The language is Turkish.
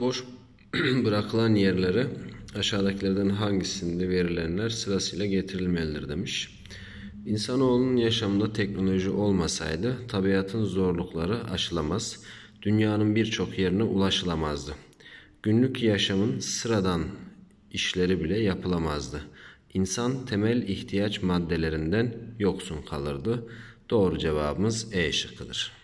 Boş bırakılan yerlere aşağıdakilerden hangisinde verilenler sırasıyla getirilmelidir demiş. İnsanoğlunun yaşamında teknoloji olmasaydı tabiatın zorlukları aşılamaz, dünyanın birçok yerine ulaşılamazdı. Günlük yaşamın sıradan işleri bile yapılamazdı. İnsan temel ihtiyaç maddelerinden yoksun kalırdı. Doğru cevabımız E şıkkıdır.